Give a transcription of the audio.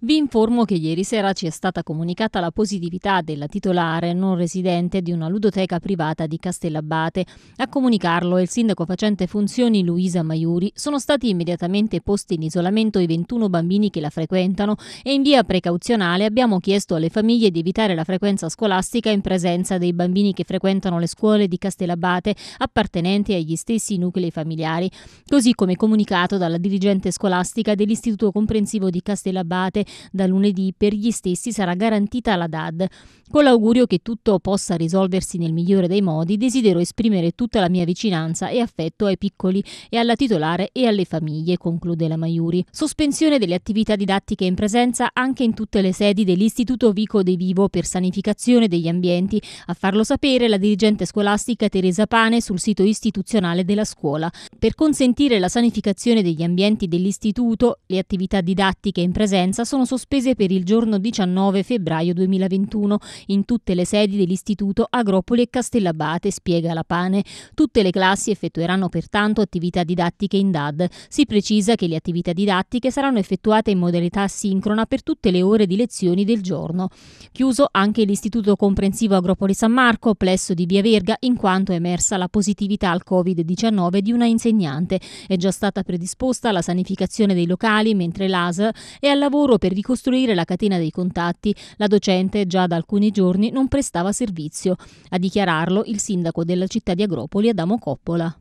Vi informo che ieri sera ci è stata comunicata la positività della titolare non residente di una ludoteca privata di Castellabate. A comunicarlo e il sindaco facente funzioni Luisa Maiuri sono stati immediatamente posti in isolamento i 21 bambini che la frequentano e in via precauzionale abbiamo chiesto alle famiglie di evitare la frequenza scolastica in presenza dei bambini che frequentano le scuole di Castellabate appartenenti agli stessi nuclei familiari, così come comunicato dalla dirigente scolastica dell'Istituto Comprensivo di Castellabate da lunedì per gli stessi sarà garantita la DAD. Con l'augurio che tutto possa risolversi nel migliore dei modi, desidero esprimere tutta la mia vicinanza e affetto ai piccoli e alla titolare e alle famiglie, conclude la Maiuri. Sospensione delle attività didattiche in presenza anche in tutte le sedi dell'Istituto Vico De Vivo per sanificazione degli ambienti. A farlo sapere la dirigente scolastica Teresa Pane sul sito istituzionale della scuola. Per consentire la sanificazione degli ambienti dell'istituto, le attività didattiche in presenza sono sono sospese per il giorno 19 febbraio 2021 in tutte le sedi dell'Istituto Agropoli e Castellabate, spiega la Pane. Tutte le classi effettueranno pertanto attività didattiche in DAD. Si precisa che le attività didattiche saranno effettuate in modalità sincrona per tutte le ore di lezioni del giorno. Chiuso anche l'Istituto Comprensivo Agropoli San Marco, plesso di Via Verga, in quanto è emersa la positività al Covid-19 di una insegnante. È già stata predisposta la sanificazione dei locali, mentre l'AS è al lavoro per per ricostruire la catena dei contatti, la docente già da alcuni giorni non prestava servizio. A dichiararlo il sindaco della città di Agropoli, Adamo Coppola.